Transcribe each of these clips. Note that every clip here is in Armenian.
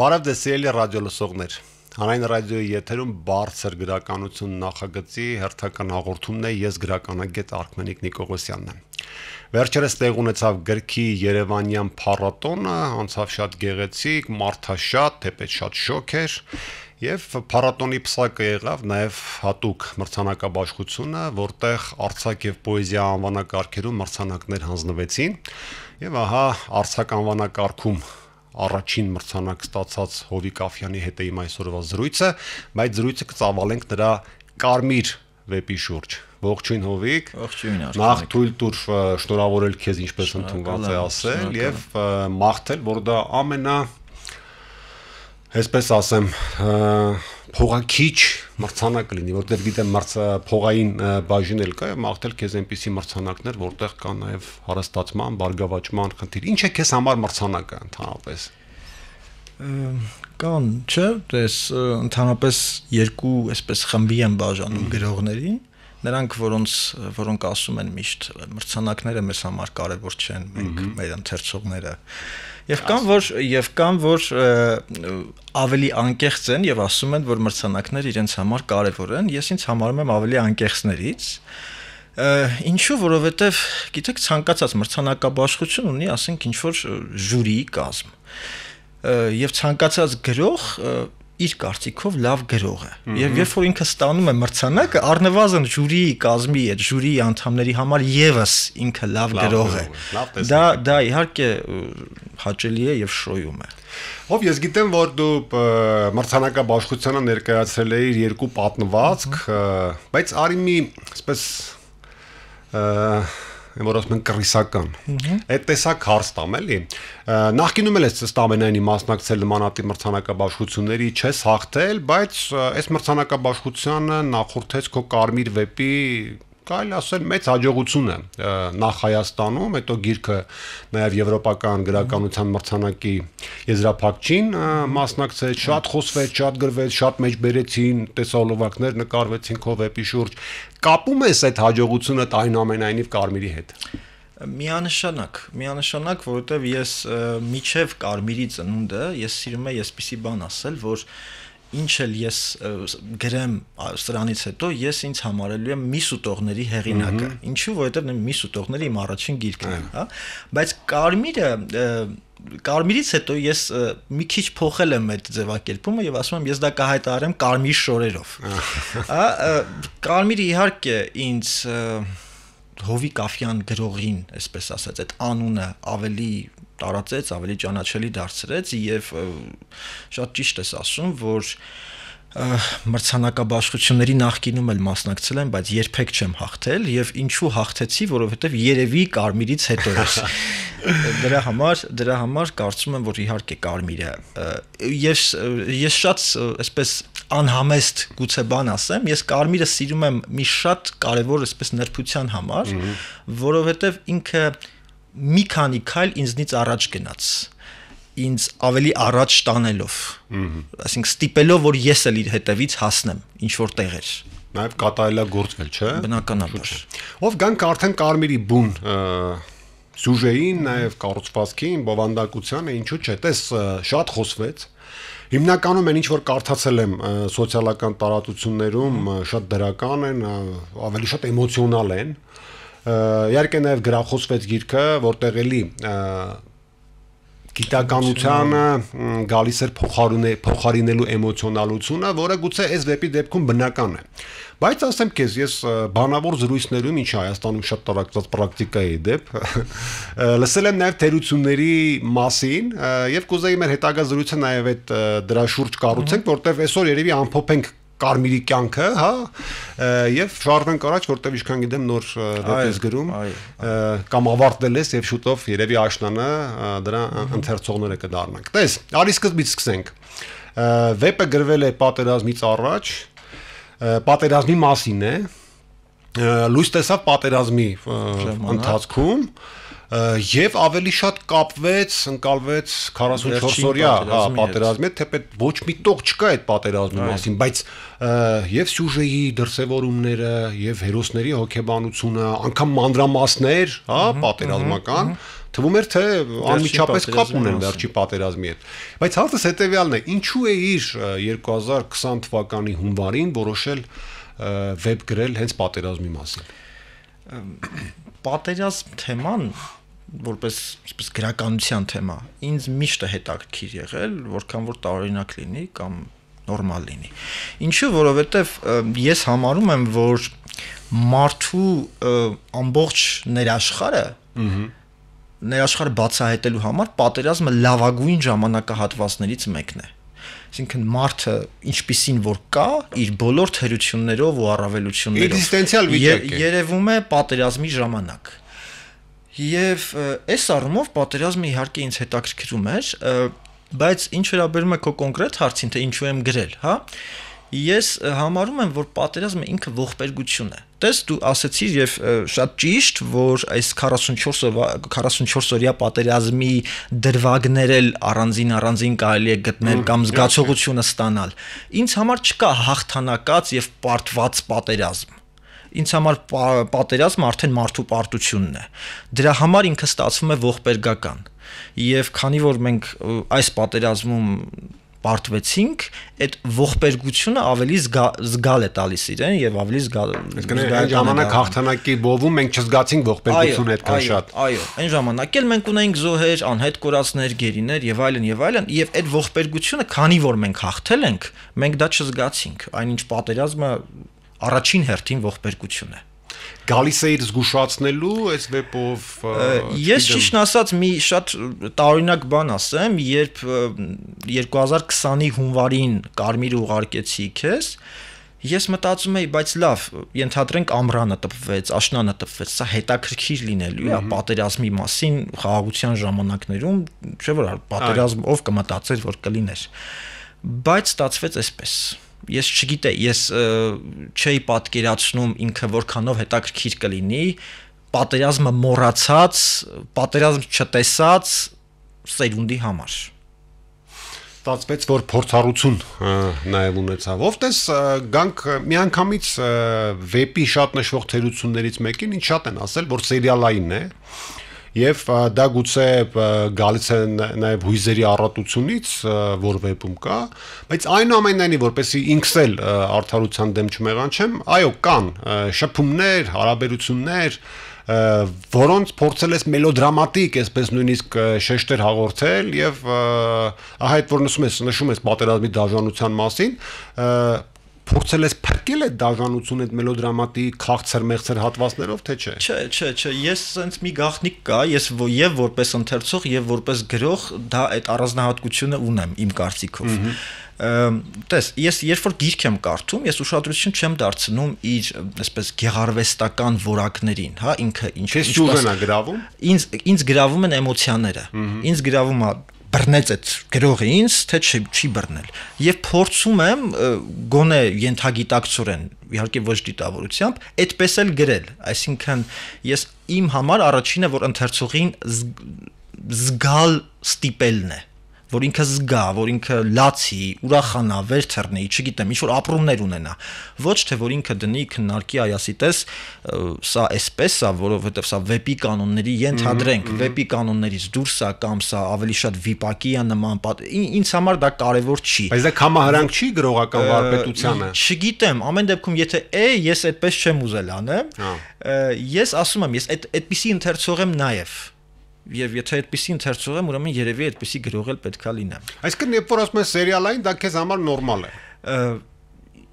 Բարև ձեզ սիրելի ռադիո լսողներ։ Հանրային ռադիոյի եթերում բարձր գրականություն նախագծի հերթական հաղորդումն է ես գրականագետ Արքմենիկ Նիկողոսյանն եմ։ Վերջերս տեղ ունեցավ գրքի Երևանյան փառատոնը, անցավ շատ գեղեցիկ, մարդաշատ, թեպետ շատ շոկ էր, եւ փառատոնի փսակը եղավ նաեւ հատուկ մրցանակաբաշխությունը, որտեղ Արցակ եւ պոեզիա անվանակարգերում մրցանակներ հանձնվեցին։ Եվ ահա Արցակ անվանակարգում առաջին մրցանակ ստացած Հովիկ Աֆյանի հետ է իմ այսօրվա զրույցը, բայց զրույցը կծավալենք նրա կարմիր վեպի շուրջ։ Ողջույն Հովիկ։ Ողջույն Արքան։ Նախ թույլ տուր շնորհավորել քեզ ինչպես ընդունված է ասել եւ մաղթել, որ դա ամենա այսպես ասեմ, փողաքիչ մրցանակ լինի, որտեղ գիտեմ մրցա փողային բաժին էլ կա, մաղթել քեզ այնպիսի մրցանակներ, որտեղ կա նաև հարստացման, բարգավաճման խնդիր։ Ինչ է քեզ համար մրցանակը ընդհանրապես։ Կան, չէ՞, դες ընդհանրապես երկու այսպես խմբի են բաժանում գրողներին նրանք որոնց որոնք ասում են միշտ մրցանակները մեզ համար կարևոր չեն մենք մեր ընթերցողները եւ կան որ եւ կան որ ավելի անկեղծ են եւ ասում են որ մրցանակները իրենց համար կարևոր են ես ինձ համարում եմ ավելի անկեղծներից ինչու որովհետեւ գիտեք ցանկացած մրցանակաբաշխություն ունի ասենք ինչ որ ժյուրիի կազմ եւ ցանկացած գրող իր կարծիքով լավ գրող է։ Եվ երբ որ ինքը ստանում է մրցանակը, առնվազն ժյուրիի կազմի այդ ժյուրիի անդամների համար եւս ինքը լավ գրող է։ Դա դա իհարկե հաճելի է եւ շոյում է։ Ով ես գիտեմ, որ դու մրցանակաբաշխությանը ներկայացրել էիր երկու պատնվածք, բայց արի մի, այսպես որ ասում են կրիսական։ Այդ տեսակ հարց տամ էլի։ Նախկինում էլ ես ըստ ամենայնի մասնակցել նմանատիպ մրցանակաբաշխությունների չես հաղթել, բայց այս մրցանակաբաշխությունը նախորդեց քո կարմիր վեպի կարելի ասել մեծ հաջողություն է նախ Հայաստանում, հետո գիրքը նաև եվրոպական գրականության մրցանակի եզրափակչին մասնակցեց, շատ խոսվեց, շատ գրվեց, շատ մեջ բերեցին, տեսալովակներ նկարվեցին քո վեպի շուրջ։ Կապում ես այդ հաջողությունը այն ամենայնիվ Կարմիրի հետ։ Միանշանակ, միանշանակ, որովհետև ես միջև Կարմիրի ծնունդը, ես սիրում եմ եսպիսի բան ասել, որ ինչ էլ ես գրեմ սրանից հետո ես ինձ համարելու եմ մի սուտողների հեղինակը։ Ինչու, որովհետև մի սուտողները իմ առաջին գիրքն է, հա։ Բայց Կարմիրը Կարմիրից հետո ես մի քիչ փոխել եմ այդ ձևակերպումը եւ ասում եմ ես դա կհայտարարեմ Կարմիր շորերով։ Հա, Կարմիրը իհարկե ինձ Հովիկ Աֆյան գրողին, այսպես ասած, այդ անունը ավելի տարածեց, ավելի ճանաչելի դարձրեց եւ շատ ճիշտ ես ասում, որ մրցանակաբաշխությունների նախկինում էլ մասնակցել եմ, բայց երբեք չեմ հաղթել եւ ինչու հաղթեցի, որովհետեւ երևի կարմիրից հետո էս։ Դրա համար, դրա համար կարծում եմ, որ իհարկե կարմիրը ես ես շատ այսպես անհամեստ գուցե բան ասեմ, ես կարմիրը սիրում եմ մի շատ կարևոր այսպես նրբության համար, որովհետեւ ինքը մի քանի քայլ ինձնից առաջ գնաց ինձ ավելի առաջ տանելով ասենք ստիպելով որ ես էլ իր հետևից հասնեմ ինչ որ տեղեր նաև կատարելա գործվել չէ բնականաբար ով գանք արդեն կարմիրի բուն սյուժեին նաև կառուցվածքին բովանդակությանը ինչու՞ չէ տես շատ խոսվեց Հիմնականում են ինչ որ կարդացել եմ սոցիալական տարածություններում շատ դրական են, ավելի շատ էմոցիոնալ են։ Ա, իհարկե նաև գրախոսվեց գիրքը, որտեղ էլի գիտականությանը գալիս էր փոխարինե փոխարինելու էմոցիոնալությունը, որը գուցե այս վեպի դեպքում բնական է։ Բայց ասեմ քեզ, ես բանավոր զրույցներում, ինչ Հայաստանում շատ տարակված պրակտիկա է դեպ, լսել եմ նաև թերությունների մասին եւ կուզեի մեր հետագա զրույցը նաև այդ դրա շուրջ կառուցենք, որտեղ այսօր երևի ամփոփենք կարմիրի կյանքը, հա, եւ շարժենք առաջ, որտեվ ինչքան գիտեմ նոր դեպիս գրում կամ ավարտել ես եւ շուտով երևի աշնանը դրա ընթերցողները կդառնանք։ Տես, արի սկզբից սկսենք։ Վեպը գրվել է պատերազմից առաջ, պատերազմի մասին է։ Լույս տեսավ պատերազմի ընթացքում։ Ա, եւ ավելի շատ կապվեց, ընկալվեց 44-օրյա հա, պատերազմի հետ, թեպետ ոչ մի տող չկա այդ պատերազմի մասին, բայց եւ սյուժեի դրսեւորումները, եւ հերոսների հոգեբանությունը, անգամ մանրամասներ, հա, պատերազմական, թվում էր թե անմիջապես կապ ունեն վերջի պատերազմի հետ։ Բայց հարցը հետեւյալն է, ինչու է իր 2020 թվականի հունվարին որոշել վեբ գրել հենց պատերազմի մասին։ Պատերազմ թեման որպես այսպես գրականության թեմա ինձ միշտ է հետաքրքիր եղել, որքան որ տարօրինակ լինի կամ նորմալ լինի։ Ինչու, որովհետև ես համարում եմ, որ մարդու ամբողջ ներաշխարը, ըհը, ներաշխարը բացահայտելու համար պատերազմը լավագույն ժամանակահատվածներից մեկն է։ Այսինքն մարդը ինչպիսին որ կա, իր բոլոր թերություններով ու առավելություններով։ Էքզիստենցիալ վիճակ է։ Երևում է պատերազմի ժամանակ։ Ա Եվ այս առումով պատերազմը իհարկե ինձ հետաքրքրում էր, բայց ինչ վերաբերում է քո կոնկրետ հարցին, թե ինչու եմ գրել, հա, ես համարում եմ, որ պատերազմը ինքը ողբերգություն է։ Տես դու ասացիր եւ շատ ճիշտ, որ այս 44 44 օրյա պատերազմի դրվագներ էլ առանձին առանձին կարելի է գտնել կամ զգացողությունը ստանալ։ Ինձ համար չկա հաղթանակած եւ պարտված պատերազմ ինձ համար պատերազմը արդեն մարդու պարտությունն է։ Դրա համար ինքը ստացվում է ողբերգական։ Եվ քանի որ մենք այս պատերազմում պարտվեցինք, այդ ողբերգությունը ավելի զգա, զգալ է տալիս իրեն եւ ավելի զգալ։ Այն ժամանակ հաղթանակի բովում մենք չզգացինք ողբերգություն այդքան շատ։ Այո, այն ժամանակ էլ մենք ունեինք զոհեր, անհետ կորածներ, գերիներ եւ այլն եւ այլն, եւ այդ ողբերգությունը, քանի որ մենք հաղթել ենք, մենք դա չզգացինք։ Այնինչ պատերազմը առաջին հերթին ողբերգություն է գալիս էիր զգուշացնելու այս վեպով ես ճիշտ ասած մի շատ տարօրինակ բան ասեմ երբ 2020-ի հունվարին կարմիր ուղարկեցի քեզ ես մտածում էի բայց լավ ենթադրենք ամրանը տպվեց աշնանը տպվեց սա հետաքրքիր լինելու է պատերազմի մասին խաղաղության ժամանակներում չէ՞ որ պատերազմ ով կմտածեր որ կլիներ բայց ստացվեց այսպես ես չգիտեի, ես չէի պատկերացնում ինքը որքանով հետաքրքիր կլինի, պատերազմը մոռացած, պատերազմ չտեսած սերունդի համար ստացվեց, որ փորձառություն նաև ունեցավ։ Ովտես գանք միանգամից վեպի շատ նշվող թերություններից մեկին, ինչ շատ են ասել, որ սերիալային է, եւ դա գուցե գալիս է նաեւ հույզերի առատությունից, որ վեբում կա, բայց այնուամենայնիվ որպեսի ինքս էլ արդարության դեմ չմեղանչեմ, այո, կան շփումներ, հարաբերություններ, որոնց փորձել ես մելոդրամատիկ, այսպես նույնիսկ շեշտեր հաղորդել եւ ահա այդ որ նշում ես, նշում ես պատերազմի դաժանության մասին, փորձել ես փրկել այդ դաժանությունը այդ մելոդրամատի քաղցր մեղցր հատվածներով թե չէ Չէ, չէ, չէ, ես սենց մի գաղտնիք կա, ես եւ որպես ընթերցող եւ որպես գրող դա այդ առանձնահատկությունը ունեմ իմ կարծիքով։ Տես, ես երբ որ գիրք եմ կարդում, ես ուշադրություն չեմ դարձնում իր, այսպես գեղարվեստական որակներին, հա, ինքը ինչ ինչպես ճուղն է գրավում։ Ինձ ինձ գրավում են էմոցիաները։ Ինձ գրավում է բռնեց այդ գրողը ինձ, թե չի, չի բռնել։ Եվ փորձում եմ գոնե յենթագիտակցորեն, իհարկե ոչ դիտավորությամբ, այդպես էլ գրել, այսինքն ես իմ համար առաջինը որ ընթերցողին զգալ ստիպելն է որ ինքը զգա, որ ինքը լացի, ուրախանա, վեր թռնի, չգիտեմ, ինչ որ ապրումներ ունենա։ Ոչ թե որ ինքը դնի քննարկի այասի տես, սա էսպես սա, որովհետև սա վեպի կանոնների ենթադրենք, վեպի կանոններից դուրս է կամ սա ավելի շատ վիպակի է նման, ինձ համար դա կարևոր չի։ Բայց դա համահարանք չի գրողական վարպետությանը։ Չգիտեմ, ամեն դեպքում եթե է, ես այդպես չեմ ուզել անեմ։ հա։ Ես ասում եմ, ես այդ այդպիսի ընթերցող եմ նաև եւ եթե այդպեսի ընթերցող եմ, ուրեմն երևի այդպեսի գրող էլ պետքա լինեմ։ Այսինքն, երբ որ ասում ես սերիալային, դա քեզ համար նորմալ է։ Ա,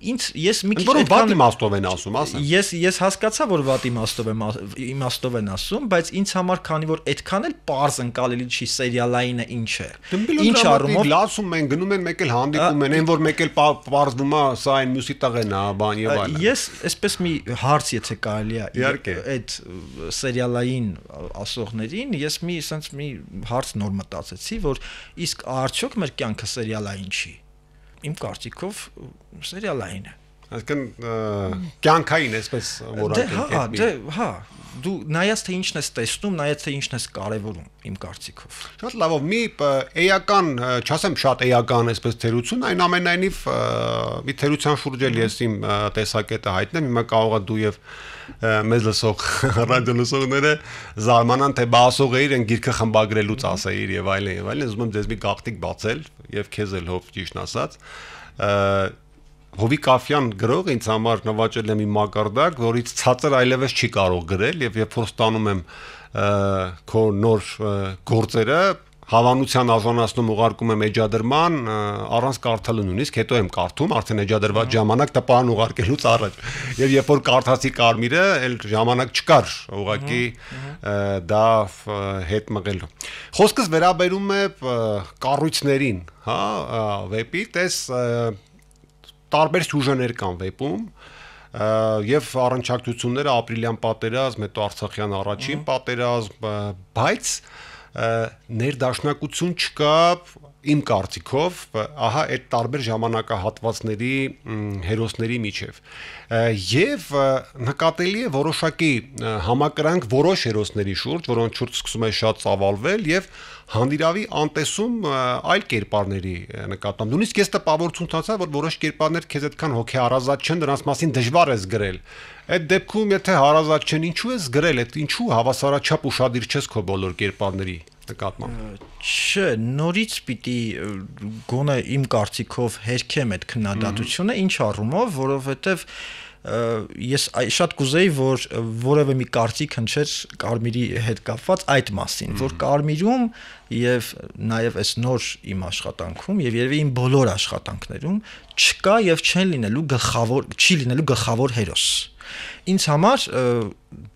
ինձ ես մի քիչ այդ բան իմաստով են ասում, ասեմ։ Ես ես հասկացա, որ վատ իմաստով եմ իմաստով են ասում, բայց ինձ համար քանի որ այդքան էլ པարզ ընկալելի չի սերիալայինը ինչ է։ Ինչ առումով լացում են, գնում են, մեկ էլ հանդիպում են, այն որ մեկ էլ པարզվում է, սա այն մյուսի տղեն է, բան եւ այլն։ Ես այսպես մի հարց եթե կարելի է այդ սերիալային ասողներին, ես մի սենց մի հարց նոր մտածեցի, որ իսկ արդյոք մեր կյանքը սերիալային չի իմ կարծիքով սերիալային է Այսինքն կյանքային այսպես որակը։ Դե հա, դե հա, դու նայած թե ինչն ես տեսնում, նայած թե ինչն ես կարևորում իմ կարծիքով։ Շատ լավով, մի էական, չասեմ շատ էական այսպես թերություն, այն ամենայնիվ մի թերության շուրջ էլ ես իմ տեսակետը հայտնեմ, հիմա կարողա դու եւ մեզ լսող ռադիո լսողները զարմանան թե բասողեիր են գիրքը խմբագրելուց ասեիր եւ այլն եւ այլն, ուզում եմ ձեզ մի գաղտնիք բացել եւ քեզ էլ հով ճիշտ ասած Հովիկ Աֆյան գրող ինձ համար նվաճել է մի մակարդակ, որից ցածր այլևս չի կարող գրել եւ երբ որ ստանում եմ քո նոր գործերը հավանության ազանացնում ուղարկում եմ էջադրման առանց կարդալու նույնիսկ հետո եմ կարդում արդեն էջադրված ժամանակ տպան ուղարկելուց առաջ եւ երբ որ կարդացի կարմիրը էլ ժամանակ չկար ուղակի դա հետ մղելու խոսքս վերաբերում է կառույցներին հա վեպի տես տարբեր սյուժեներ կան վեպում եւ առնչակցությունները ապրիլյան պատերազմ, հետո արցախյան առաջին պատերազմ, բայց ներդաշնակություն չկա իմ կարծիքով, ահա այդ տարբեր ժամանակահատվածների հերոսների միջև։ Եվ նկատելի է որոշակի համակրանք որոշ հերոսների շուրջ, որոնց շուրջ սկսում է շատ ծավալվել եւ և հանդիրավի անտեսում այլ կերպարների նկատմամբ։ Նույնիսկ ես տպավոր ցույցացա, որ որոշ կերպարներ քեզ այդքան հոգեարազատ չեն, դրանց մասին դժվար ես գրել։ Այդ դեպքում եթե հարազատ չեն, ինչու ես գրել, այդ ինչու հավասարաչափ ուրախadir չես քո բոլոր կերպարների նկատմամբ։ Չէ, նորից պիտի գոնե իմ կարծիքով հերքեմ այդ քննադատությունը, ինչ առումով, որովհետև որ ես շատ կուզեի, որ որևէ մի կարծիք հնչեր Կարմիրի հետ կապված այդ մասին, որ Կարմիրում եւ նաեւ այս նոր իմ աշխատանքում եւ երևի իմ բոլոր աշխատանքներում չկա եւ չեն լինելու գլխավոր, չի լինելու գլխավոր հերոս։ Ա Ինձ համար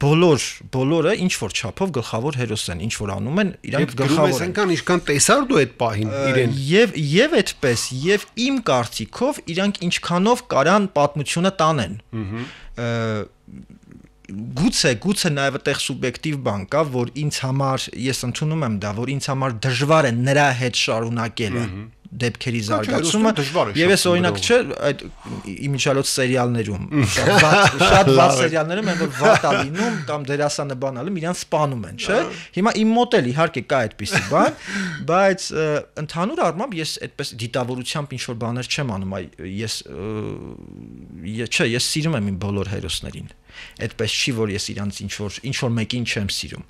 բոլոր բոլորը ինչ որ չափով գլխավոր հերոս են, ինչ որ անում են, իրանք գլխավոր են։ Եվ գրում ես ինչքան տեսար դու այդ պահին իրեն։ Եվ եւ այդպես, եւ իմ կարծիքով իրանք ինչքանով կարան պատմությունը տանեն։ Ահա գուցե գուցե նաև այդտեղ սուբյեկտիվ բան կա, որ ինձ համար ես ընդունում եմ դա, որ ինձ համար դժվար է նրա հետ շարունակելը։ Ահա դեպքերի զարգացումը եւ ես օրինակ չէ այդ իմիջալոց սերիալներում շատ շատ բաց սերիալներում այն որ վատա լինում կամ դերասանը բանալու իրան սպանում են չէ հիմա իմ մոտ էլ իհարկե կա այդպիսի բան բայց ընդհանուր առմամբ ես այդպես դիտավորությամբ ինչ որ բաներ չեմ անում այ ես չէ ես սիրում եմ իմ բոլոր հերոսներին այդպես չի որ ես իրանց ինչ որ ինչ որ մեկին չեմ սիրում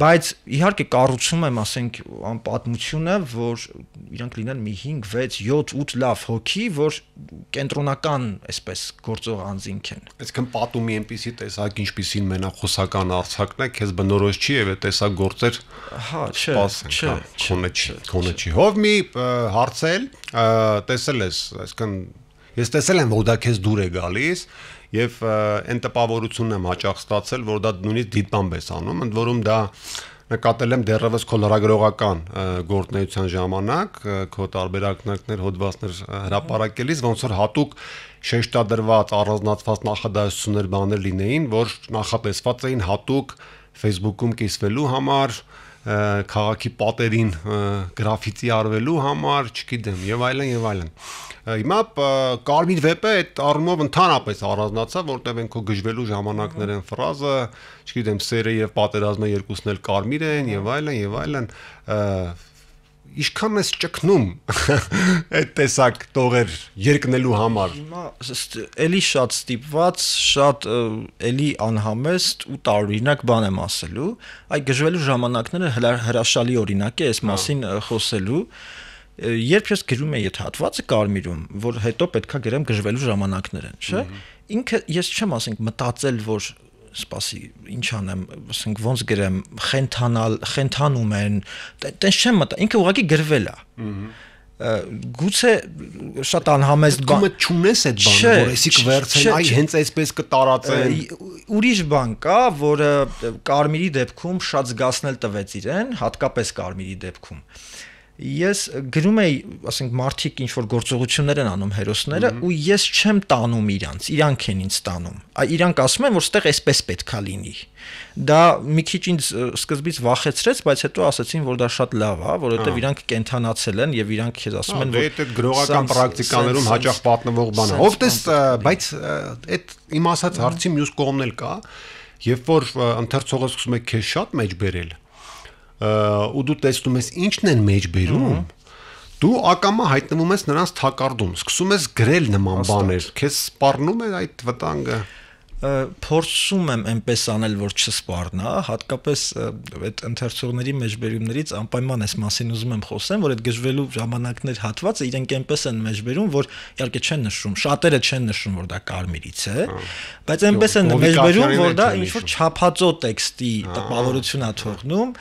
բայց իհարկե կառուցում եմ, ասենք, անպատմությունը, որ իրանք լինեն մի 5, 6, 7, 8 լավ հոգի, որ կենտրոնական, այսպես, գործող անձինք են։ Այսինքն պատումի այնպիսի տեսակ, ինչպիսին մենախոսական արցակն է, քեզ բնորոշ չի եւ է տեսակ գործեր։ Հա, չէ, չէ, կոնե չի, կոնե չի։ Հով մի հարցել, տեսել ես, այսինքն ես տեսել եմ, որ դա քեզ դուր է գալիս, եւ այն տպավորությունն եմ հաճախ ստացել, որ դա նույնիսկ դիտբամբ է անում, ընդ որում դա նկատել եմ դեռևս քո լրագրողական գործնեության ժամանակ քո տարբերակներ հոդվածներ հրապարակելիս ոնց որ հատուկ շեշտադրված առանձնացված նախադասություններ բաներ լինեին, որ նախատեսված էին հատուկ Facebook-ում կիսվելու համար, քաղաքի պատերին գրաֆիտի արվելու համար, չգիտեմ, եւ այլն եւ այլն։ Հիմա Կարմիր վեպը այդ առումով ընդհանրապես առանձնացավ, որտեղ են քո գժվելու ժամանակներ են ֆրազը, չգիտեմ, սերը եւ պատերազմը երկուսն էլ կարմիր են եւ այլն եւ այլն, այլն ինչքան ես ճկնում այդ տեսակ տողեր երկնելու համար։ Հիմա էլի շատ ստիպված, շատ էլի անհամեստ ու տարօրինակ բան եմ ասելու։ Այդ գժվելու ժամանակները հրաշալի օրինակ է այս հա։ մասին խոսելու։ Երբ ես գրում եմ այդ հատվածը կարմիրում, որ հետո պետքա գրեմ գժվելու ժամանակներն, չէ՞։ Ինքը ես չեմ ասենք մտածել, որ սպասի, ինչ անեմ, ասենք ոնց գրեմ, խենթանալ, խենթանում են, տենց չեմ մտա, ինքը ուղղակի գրվել է։ Գուցե շատ անհամեստ բան։ Գումը ճունես այդ բանը, որ էսիկ վերցեն, այ հենց այսպես կտարածեն։ Ուրիշ բան կա, որը Կարմիրի դեպքում շատ զգացնել տվեց իրեն, հատկապես Կարմիրի դեպքում։ Ա ես գրում էի, ասենք մարդիկ ինչ որ գործողություններ են անում հերոսները ու ես չեմ տանում իրանց, իրանք են ինձ տանում։ Ա իրանք ասում են, որ ստեղ էսպես պետքա լինի։ Դա մի քիչ ինձ սկզբից վախեցրեց, բայց հետո ասացին, որ դա շատ լավ է, որովհետև իրանք կենթանացել են եւ իրանք քեզ ասում են, դե որ այդ գրողական պրակտիկաներում հաճախ պատնվող բան է։ Ովտես բայց այդ իմ ասած հարցի մյուս կողմն էլ կա, երբ որ ընթերցողը սկսում է քեզ շատ մեջ բերել, ու դու տեսնում ես ինչն են մեջ բերում, դու ակամա հայտնվում ես նրանց թակարդում, սկսում ես գրել նման բաներ, քեզ սպառնում է այդ վտանգը փորձում եմ այնպես անել, որ չսպառնա, հատկապես այդ ընթերցողների մեջբերումներից անպայման այս մասին ուզում եմ խոսեմ, որ այդ գժվելու ժամանակներ հատվածը իրենք այնպես են մեջբերում, որ իհարկե չեն նշում, շատերը չեն նշում, որ դա կարմիրից է, բայց այնպես են մեջբերում, որ դա ինչ որ չափածո տեքստի տպավորություն է թողնում,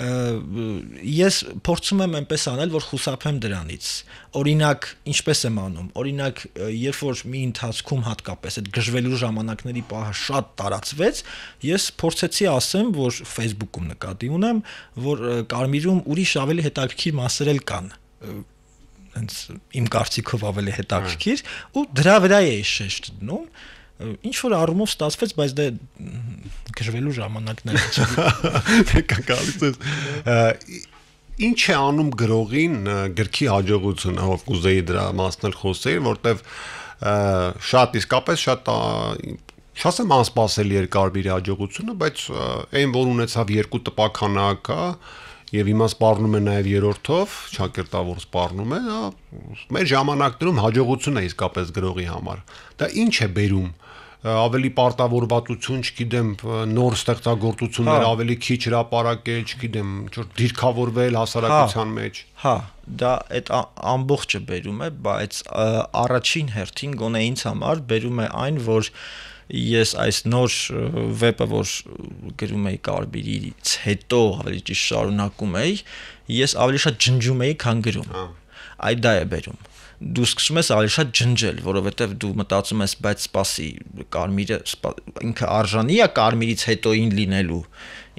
ես փորձում եմ այնպես անել, որ խուսափեմ դրանից։ Օրինակ, ինչպես եմ անում։ Օրինակ, երբ որ մի ընթացքում հատկապես այդ գժվելու ժամանակների պահը շատ տարածվեց, ես փորձեցի ասեմ, որ Facebook-ում նկատի ունեմ, որ Կարմիրում ուրիշ ավելի հետաքրքիր մասեր էլ կան հենց իմ կարծիքով ավելի հետաքրքիր հա։ ու դրա վրա է շեշտ դնում ինչ որ առումով ստացվեց, բայց դե գրվելու ժամանակն դե էր։ Դե կգալիս էս։ Ինչ է անում գրողին գրքի հաջողությունը, ով կուզեի դրա մասն էլ խոսեի, որտեվ շատ իսկապես շատ չասեմ անսպասելի էր Կարբիրի հաջողությունը, բայց այն որ ունեցավ երկու տպականակը եւ հիմա սպառնում է նաեւ երրորդով, ճակերտավոր սպառնում է, դա մեր ժամանակներում հաջողություն է իսկապես գրողի համար։ Դա ինչ է բերում ավելի պարտավորվածություն, չգիտեմ, նոր ստեղծագործություններ հա։ ավելի քիչ հրապարակել, չգիտեմ, ինչ-որ դիրքավորվել հասարակության հա, մեջ։ Հա, դա այդ ամբողջը բերում է, բայց առաջին հերթին գոնե ինձ համար բերում է այն, որ ես այս նոր վեպը, որ գրում էի Կարբիրից հետո ավելի ճիշտ շարունակում էի, ես ավելի շատ ջնջում էի, քան գրում։ հա։ Այդ դա է բերում դու սկսում ես ավելի շատ ջնջել, որովհետև դու մտածում ես, բայց սпасի, կարմիրը ինքը արժանի է կարմիրից հետոին լինելու,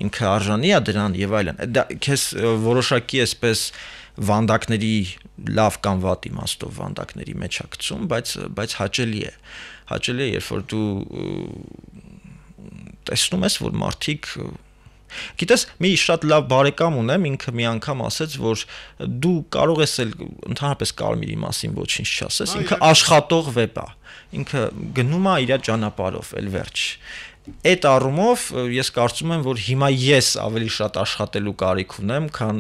ինքը արժանի է դրան եւ այլն։ Դա քեզ որոշակի էսպես վանդակների լավ կամ վատ իմաստով վանդակների մեջ է գցում, բայց բայց հաճելի է։ Հաճելի է, երբ որ դու տեսնում ես, որ մարդիկ Գիտես, մի շատ լավ բարեկամ ունեմ, ինքը մի անգամ ասաց, որ դու կարող ես էլ ընդհանրապես կարմիրի մասին ոչինչ չասես, ինքը աշխատող վեբ է։ Ինքը գնում է իր ճանապարհով, էլ վերջ։ Այդ առումով ես կարծում եմ, որ հիմա ես ավելի շատ աշխատելու կարիք ունեմ, քան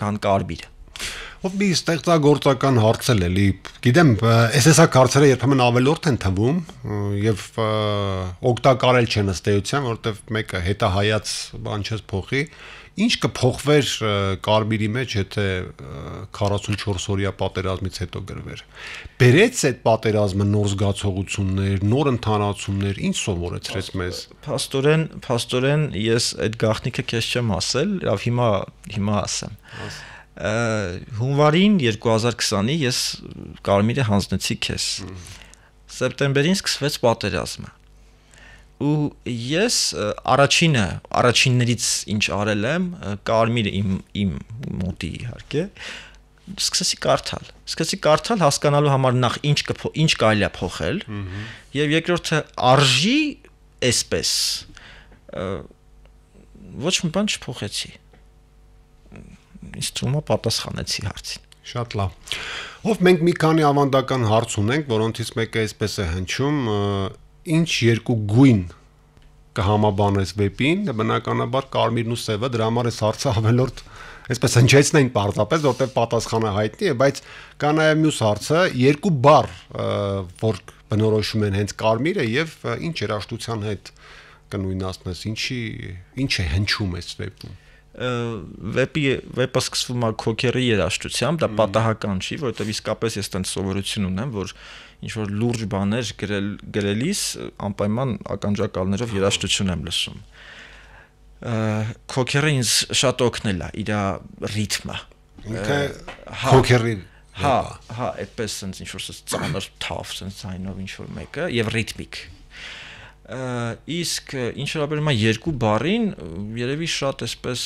քան կարմիրը ով մի ստեղծագործական հարց էլ էլի գիտեմ էսեսակ հարցերը երբեմն ավելորդ են թվում եւ օգտակարել չեն ըստեյության որովհետեւ մեկը հետահայաց բան չես փոխի ինչ կփոխվեր կարմիրի մեջ եթե 44 օրյա պատերազմից հետո գրվեր բերեց այդ պատերազմը նոր զգացողություններ նոր ընթանացումներ ինչ սովորեցրեց մեզ Փաստորեն փաստորեն ես այդ գաղտնիքը քեզ չեմ ասել լավ հիմա հիմա ասեմ Աս հունվարին 2020-ի ես Կարմիրը հանձնեցի քեզ։ Սեպտեմբերին սկսվեց պատերազմը։ Ու ես առաջինը, առաջիններից ինչ արել եմ, Կարմիրը իմ իմ մոտի իհարկե, սկսեցի կարդալ։ Սկսեցի կարդալ հասկանալու համար նախ ինչ ինչ կարելի է փոխել։ Եվ երկրորդը արժի այսպես ոչ մի բան չփոխեցի ինձ թվում է պատասխանեցի հարցին։ Շատ լավ։ Ով մենք մի քանի ավանդական հարց ունենք, որոնցից մեկը այսպես է հնչում, ինչ երկու գույն կհամաբանես վեպին, բնականաբար կարմիրն ու սևը, դրա համար էս հարցը ավելորդ այսպես հնչեցնեին պարզապես, որտեղ պատասխանը հայտնի է, բայց կա նաև մյուս հարցը, երկու բառ, որ բնորոշում են հենց կարմիրը եւ ինչ երաշտության հետ կնույնացնես, ինչի ինչ է հնչում այս վեպում վեպի վեպը սկսվում է քոքերի երաժշտությամբ, դա պատահական չի, որովհետև իսկապես ես տենց սովորություն ունեմ, որ ինչ որ լուրջ բաներ գրել գրելիս անպայման ականջակալներով երաժշտություն եմ լսում։ Քոքերը ինձ շատ օգնել է իր ռիթմը։ Ինքը հա, քոքերի Հա, հա, այդպես sense ինչ որ sense ծանր թավ sense այնով ինչ որ մեկը եւ ռիթմիկ։ Ա իսկ ինչ հարաբերում է երկու բառին, երևի շատ էսպես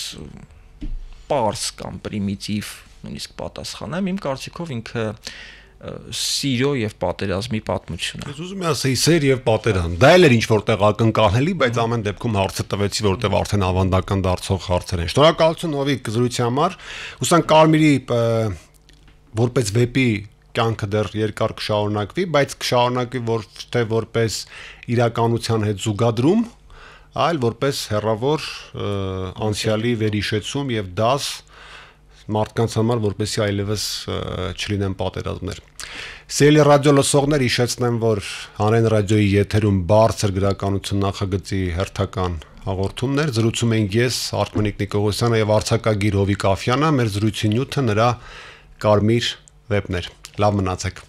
պարս կամ պրիմիտիվ նույնիսկ պատասխան եմ, իմ կարծիքով ինքը սիրո եւ պատերազմի պատմությունը։ Ես ուզում եմ ասել սեր եւ պատերազմ։ Դա էլ էր ինչ որտեղ ակնկալելի, բայց ամեն դեպքում հարցը տվեցի, որտեղ արդեն ավանդական դարձող հարցեր են։ Շնորհակալություն Նովիկ զրույցի համար։ Հուսանք Կարմիրի որպես վեպի կյանքը դեռ երկար կշարունակվի, բայց կշարունակվի ոչ թե որպես իրականության հետ զուգադրում, այլ որպես հերավոր անցյալի վերհիշեցում եւ դաս մարդկանց համար որպեսի այլևս չլինեն պատերազմներ։ Սելի ռադիո լսողներ հիշեցնեմ, որ հանրային ռադիոյի եթերում բարձր գրականություն նախագծի հերթական հաղորդումներ զրուցում ենք ես Արտմենիկ Նիկողոսյանը եւ արցակագիր Հովիկ Աֆյանը, մեր զրույցի նյութը նրա կարմիր վեպներ։ Glauben an AZEC.